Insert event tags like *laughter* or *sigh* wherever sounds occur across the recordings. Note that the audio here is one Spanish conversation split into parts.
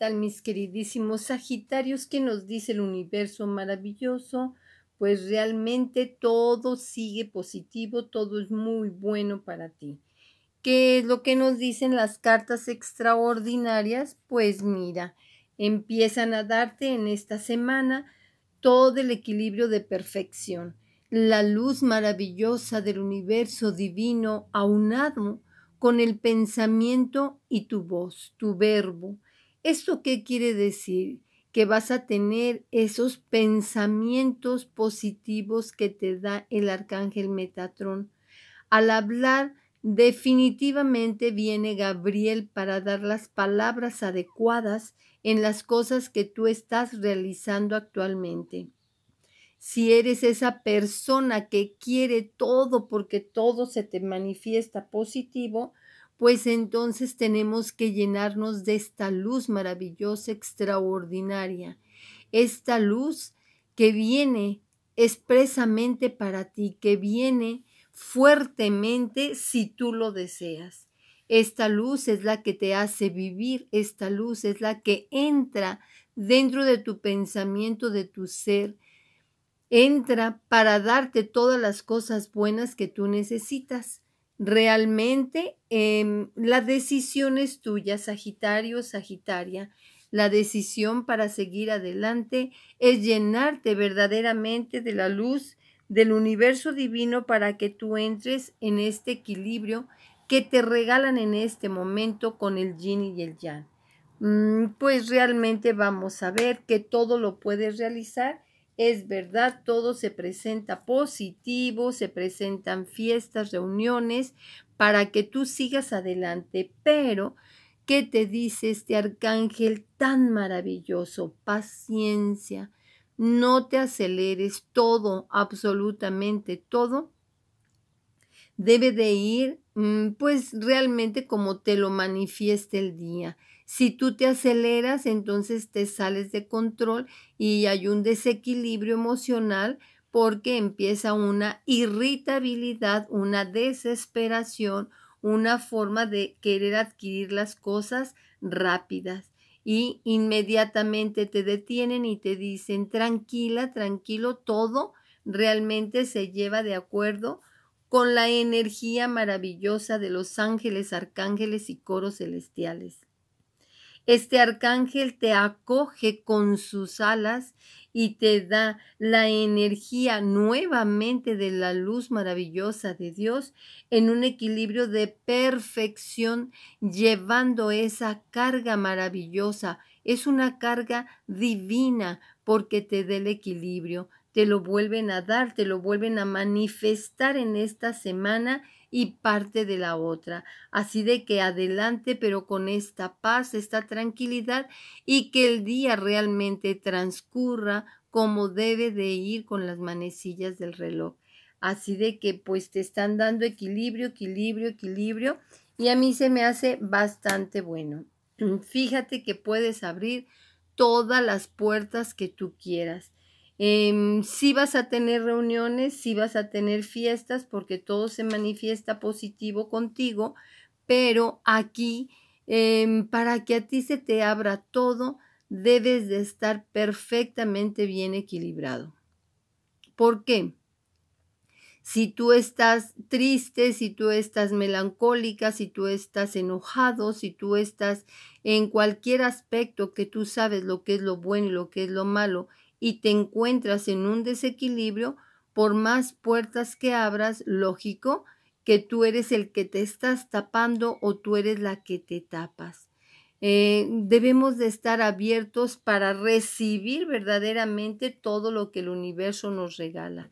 tal mis queridísimos Sagitarios? ¿Qué nos dice el universo maravilloso? Pues realmente todo sigue positivo, todo es muy bueno para ti. ¿Qué es lo que nos dicen las cartas extraordinarias? Pues mira, empiezan a darte en esta semana todo el equilibrio de perfección, la luz maravillosa del universo divino aunado con el pensamiento y tu voz, tu verbo, ¿Esto qué quiere decir? Que vas a tener esos pensamientos positivos que te da el arcángel Metatrón. Al hablar, definitivamente viene Gabriel para dar las palabras adecuadas en las cosas que tú estás realizando actualmente. Si eres esa persona que quiere todo porque todo se te manifiesta positivo, pues entonces tenemos que llenarnos de esta luz maravillosa, extraordinaria, esta luz que viene expresamente para ti, que viene fuertemente si tú lo deseas. Esta luz es la que te hace vivir, esta luz es la que entra dentro de tu pensamiento, de tu ser, entra para darte todas las cosas buenas que tú necesitas. Realmente em, la decisión es tuya, Sagitario, Sagitaria. La decisión para seguir adelante es llenarte verdaderamente de la luz del universo divino para que tú entres en este equilibrio que te regalan en este momento con el yin y el yang. Mm, pues realmente vamos a ver que todo lo puedes realizar es verdad, todo se presenta positivo, se presentan fiestas, reuniones, para que tú sigas adelante. Pero, ¿qué te dice este arcángel tan maravilloso? Paciencia, no te aceleres, todo, absolutamente todo, debe de ir, mm, pues realmente como te lo manifieste el día. Si tú te aceleras, entonces te sales de control y hay un desequilibrio emocional porque empieza una irritabilidad, una desesperación, una forma de querer adquirir las cosas rápidas y inmediatamente te detienen y te dicen tranquila, tranquilo, todo realmente se lleva de acuerdo con la energía maravillosa de los ángeles, arcángeles y coros celestiales. Este arcángel te acoge con sus alas y te da la energía nuevamente de la luz maravillosa de Dios en un equilibrio de perfección, llevando esa carga maravillosa. Es una carga divina porque te da el equilibrio, te lo vuelven a dar, te lo vuelven a manifestar en esta semana y parte de la otra. Así de que adelante, pero con esta paz, esta tranquilidad y que el día realmente transcurra como debe de ir con las manecillas del reloj. Así de que pues te están dando equilibrio, equilibrio, equilibrio y a mí se me hace bastante bueno. *clears throat* Fíjate que puedes abrir todas las puertas que tú quieras. Em, si vas a tener reuniones, si vas a tener fiestas porque todo se manifiesta positivo contigo, pero aquí, em, para que a ti se te abra todo, debes de estar perfectamente bien equilibrado. ¿Por qué? Si tú estás triste, si tú estás melancólica, si tú estás enojado, si tú estás en cualquier aspecto que tú sabes lo que es lo bueno y lo que es lo malo, y te encuentras en un desequilibrio, por más puertas que abras, lógico que tú eres el que te estás tapando o tú eres la que te tapas. Eh, debemos de estar abiertos para recibir verdaderamente todo lo que el universo nos regala.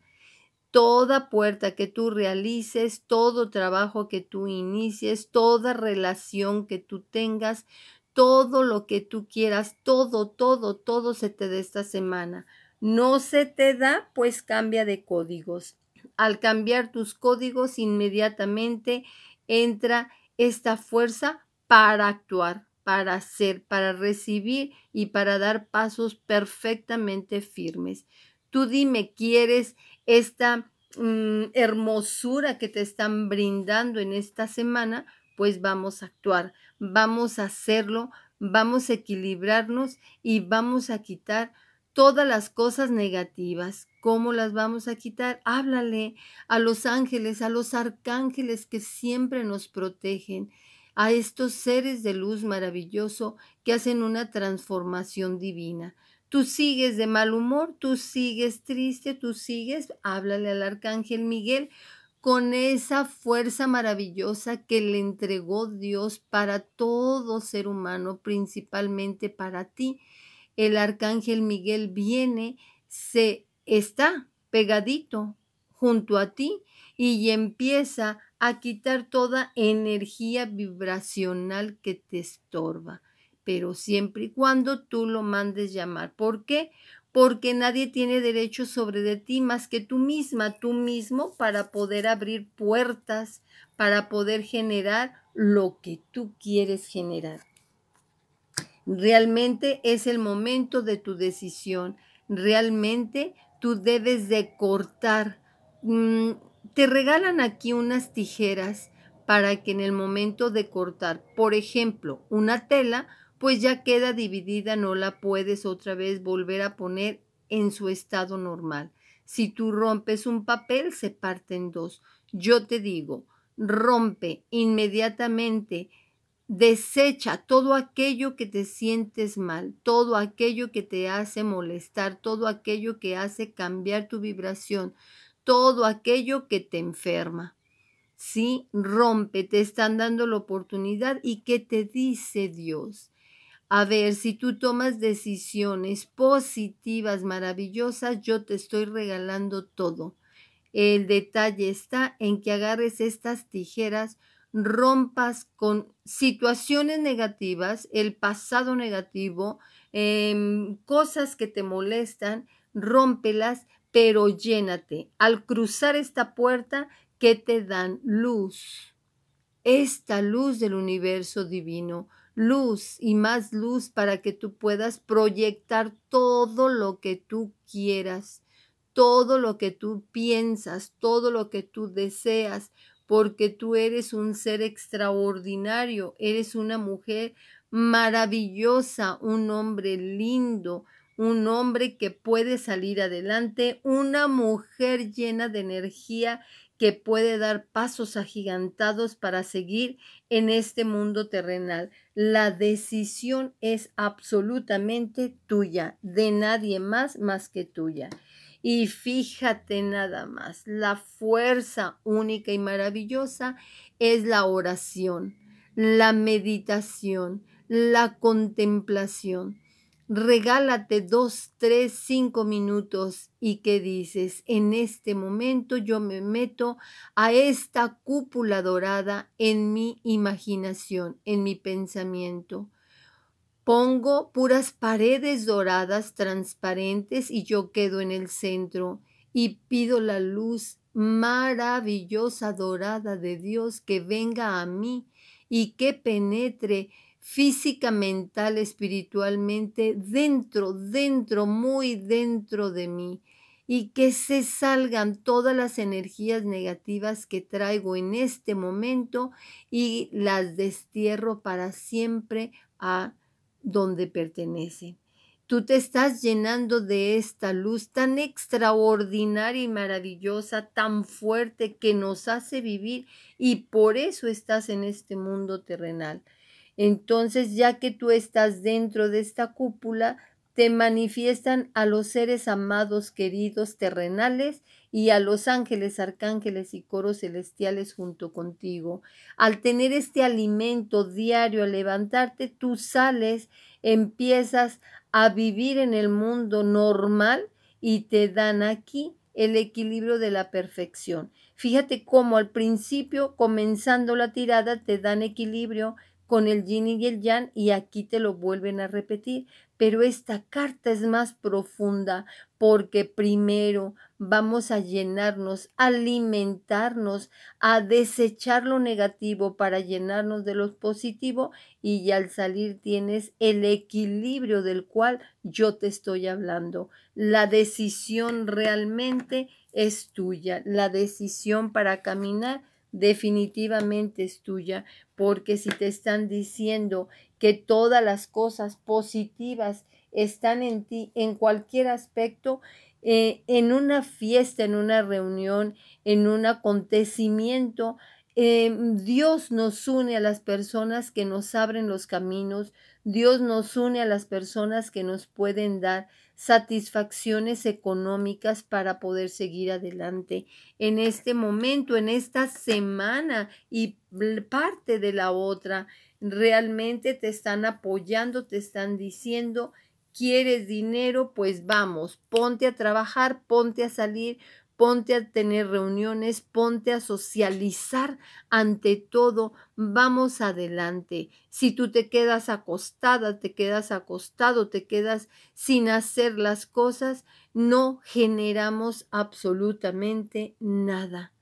Toda puerta que tú realices, todo trabajo que tú inicies, toda relación que tú tengas, todo lo que tú quieras, todo, todo, todo se te dé esta semana. No se te da, pues cambia de códigos. Al cambiar tus códigos, inmediatamente entra esta fuerza para actuar, para hacer, para recibir y para dar pasos perfectamente firmes. Tú dime, ¿quieres esta mm, hermosura que te están brindando en esta semana? pues vamos a actuar, vamos a hacerlo, vamos a equilibrarnos y vamos a quitar todas las cosas negativas. ¿Cómo las vamos a quitar? Háblale a los ángeles, a los arcángeles que siempre nos protegen, a estos seres de luz maravilloso que hacen una transformación divina. Tú sigues de mal humor, tú sigues triste, tú sigues, háblale al arcángel Miguel con esa fuerza maravillosa que le entregó Dios para todo ser humano, principalmente para ti. El arcángel Miguel viene, se está pegadito junto a ti y empieza a quitar toda energía vibracional que te estorba, pero siempre y cuando tú lo mandes llamar. ¿Por qué? porque nadie tiene derecho sobre de ti más que tú misma, tú mismo, para poder abrir puertas, para poder generar lo que tú quieres generar. Realmente es el momento de tu decisión, realmente tú debes de cortar. Mm, te regalan aquí unas tijeras para que en el momento de cortar, por ejemplo, una tela, pues ya queda dividida, no la puedes otra vez volver a poner en su estado normal. Si tú rompes un papel, se parte en dos. Yo te digo, rompe inmediatamente, desecha todo aquello que te sientes mal, todo aquello que te hace molestar, todo aquello que hace cambiar tu vibración, todo aquello que te enferma. Sí, rompe, te están dando la oportunidad. ¿Y qué te dice Dios? A ver, si tú tomas decisiones positivas, maravillosas, yo te estoy regalando todo. El detalle está en que agarres estas tijeras, rompas con situaciones negativas, el pasado negativo, em, cosas que te molestan, rómpelas, pero llénate. Al cruzar esta puerta que te dan luz, esta luz del universo divino luz y más luz para que tú puedas proyectar todo lo que tú quieras, todo lo que tú piensas, todo lo que tú deseas, porque tú eres un ser extraordinario, eres una mujer maravillosa, un hombre lindo, un hombre que puede salir adelante, una mujer llena de energía que puede dar pasos agigantados para seguir en este mundo terrenal. La decisión es absolutamente tuya, de nadie más más que tuya. Y fíjate nada más, la fuerza única y maravillosa es la oración, la meditación, la contemplación regálate dos, tres, cinco minutos y qué dices, en este momento yo me meto a esta cúpula dorada en mi imaginación, en mi pensamiento. Pongo puras paredes doradas transparentes y yo quedo en el centro y pido la luz maravillosa dorada de Dios que venga a mí y que penetre física, mental, espiritualmente, dentro, dentro, muy dentro de mí. Y que se salgan todas las energías negativas que traigo en este momento y las destierro para siempre a donde pertenecen. Tú te estás llenando de esta luz tan extraordinaria y maravillosa, tan fuerte que nos hace vivir y por eso estás en este mundo terrenal. Entonces, ya que tú estás dentro de esta cúpula, te manifiestan a los seres amados, queridos, terrenales y a los ángeles, arcángeles y coros celestiales junto contigo. Al tener este alimento diario, al levantarte, tú sales, empiezas a vivir en el mundo normal y te dan aquí el equilibrio de la perfección. Fíjate cómo al principio, comenzando la tirada, te dan equilibrio, con el yin y el yang y aquí te lo vuelven a repetir. Pero esta carta es más profunda porque primero vamos a llenarnos, alimentarnos, a desechar lo negativo para llenarnos de lo positivo y al salir tienes el equilibrio del cual yo te estoy hablando. La decisión realmente es tuya, la decisión para caminar definitivamente es tuya, porque si te están diciendo que todas las cosas positivas están en ti en cualquier aspecto, eh, en una fiesta, en una reunión, en un acontecimiento, eh, Dios nos une a las personas que nos abren los caminos, Dios nos une a las personas que nos pueden dar satisfacciones económicas para poder seguir adelante en este momento, en esta semana y parte de la otra. Realmente te están apoyando, te están diciendo, quieres dinero, pues vamos, ponte a trabajar, ponte a salir, ponte a tener reuniones, ponte a socializar. Ante todo, vamos adelante. Si tú te quedas acostada, te quedas acostado, te quedas sin hacer las cosas, no generamos absolutamente nada.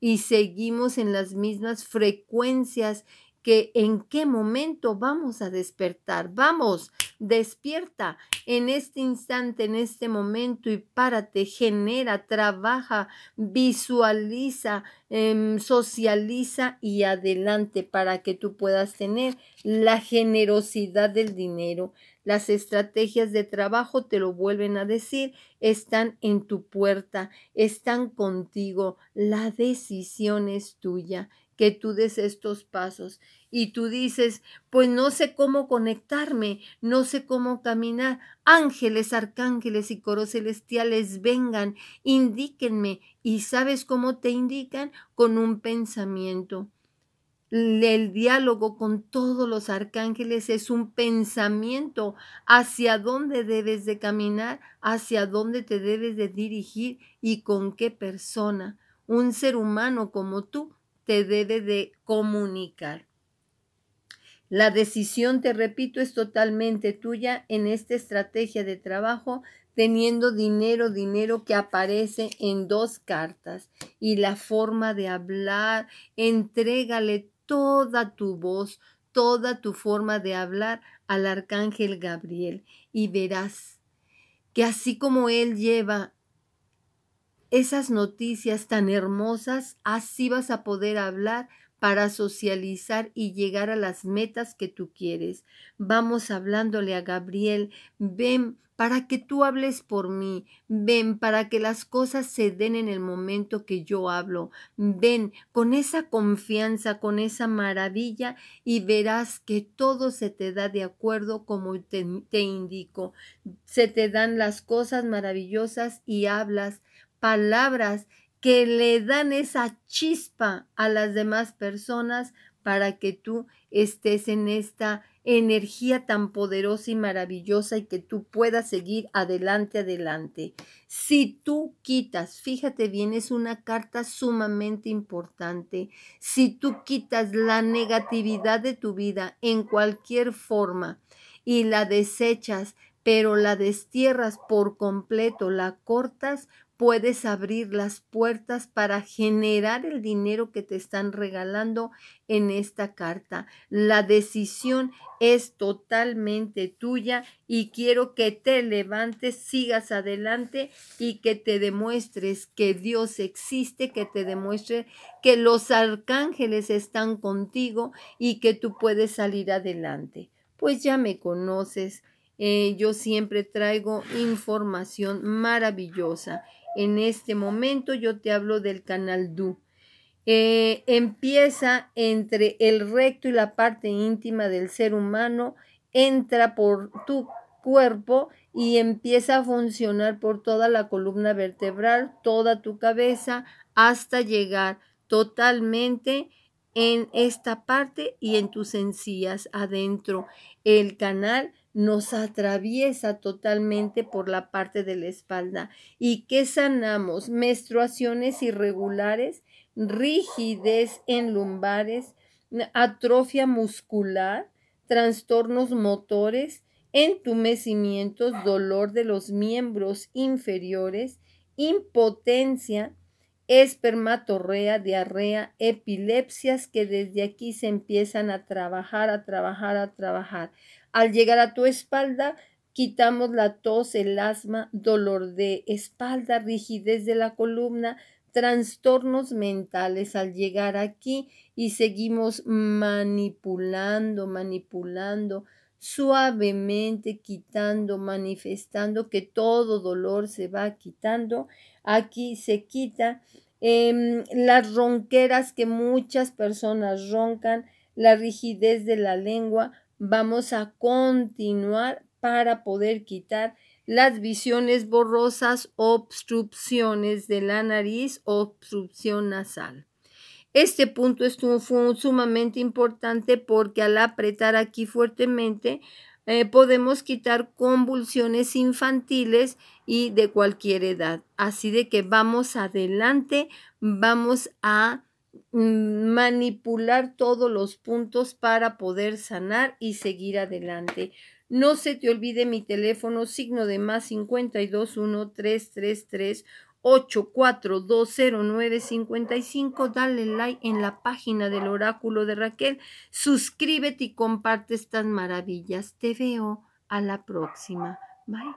Y seguimos en las mismas frecuencias que en qué momento vamos a despertar. Vamos, despierta en este instante, en este momento y párate, genera, trabaja, visualiza, em, socializa y adelante para que tú puedas tener la generosidad del dinero. Las estrategias de trabajo, te lo vuelven a decir, están en tu puerta, están contigo. La decisión es tuya que tú des estos pasos y tú dices, pues no sé cómo conectarme, no sé cómo caminar. Ángeles, arcángeles y coros celestiales vengan, indíquenme. ¿Y sabes cómo te indican? Con un pensamiento. El diálogo con todos los arcángeles es un pensamiento hacia dónde debes de caminar, hacia dónde te debes de dirigir y con qué persona. Un ser humano como tú te debe de comunicar. La decisión, te repito, es totalmente tuya en esta estrategia de trabajo, teniendo dinero, dinero que aparece en dos cartas y la forma de hablar, entrégale toda tu voz, toda tu forma de hablar al arcángel Gabriel y verás que así como él lleva esas noticias tan hermosas, así vas a poder hablar para socializar y llegar a las metas que tú quieres. Vamos hablándole a Gabriel, ven para que tú hables por mí, ven para que las cosas se den en el momento que yo hablo, ven con esa confianza, con esa maravilla y verás que todo se te da de acuerdo como te, indico. Se te dan las cosas maravillosas y hablas palabras que le dan esa chispa a las demás personas para que tú estés en esta energía tan poderosa y maravillosa y que tú puedas seguir adelante, adelante. Si tú quitas, fíjate bien, es una carta sumamente importante, si tú quitas la negatividad de tu vida en cualquier forma y la desechas, pero la destierras por completo, la cortas, puedes abrir las puertas para generar el dinero que te están regalando en esta carta. La decisión es totalmente tuya y quiero que te levantes, sigas adelante y que te demuestres que Dios existe, que te demuestre que los arcángeles están contigo y que tú puedes salir adelante. Pues ya me conoces. Eh, yo siempre traigo información maravillosa en este momento yo te hablo del canal DU. Eh, empieza entre el recto y la parte íntima del ser humano, entra por tu cuerpo y empieza a funcionar por toda la columna vertebral, toda tu cabeza, hasta llegar totalmente en esta parte y en tus encías adentro. El canal nos atraviesa totalmente por la parte de la espalda. ¿Y qué sanamos? Menstruaciones irregulares, rigidez en lumbares, atrofia muscular, trastornos motores, entumecimientos, dolor de los miembros inferiores, impotencia, espermatorrea, diarrea, epilepsias que desde aquí se empiezan a trabajar, a trabajar, a trabajar. Al llegar a tu espalda, quitamos la tos, el asma, dolor de espalda, rigidez de la columna, trastornos mentales al llegar aquí y seguimos manipulando, manipulando suavemente quitando, manifestando que todo dolor se va quitando. Aquí se quita em, las ronqueras que muchas personas roncan, la rigidez de la lengua, vamos a continuar para poder quitar las visiones borrosas, obstrucciones de la nariz, obstrucción nasal. Este punto estuvo, fue sumamente importante porque al apretar aquí fuertemente eh, podemos quitar convulsiones infantiles y de cualquier edad. Así de que vamos adelante, vamos a Mm, manipular todos los puntos para poder sanar y seguir adelante. No se te olvide mi teléfono, signo de más 521 333 8420955. Dale like en la página del oráculo de Raquel. Suscríbete y comparte estas maravillas. Te veo a la próxima. Bye.